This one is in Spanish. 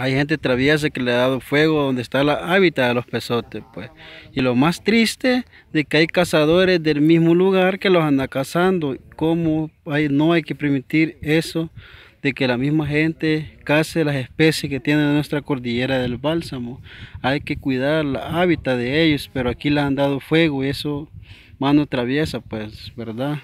Hay gente traviesa que le ha dado fuego donde está la hábitat de los pesotes, pues. Y lo más triste de que hay cazadores del mismo lugar que los anda cazando. ¿Cómo hay, no hay que permitir eso de que la misma gente case las especies que tiene nuestra cordillera del bálsamo? Hay que cuidar la hábitat de ellos, pero aquí le han dado fuego y eso, mano traviesa, pues, ¿verdad?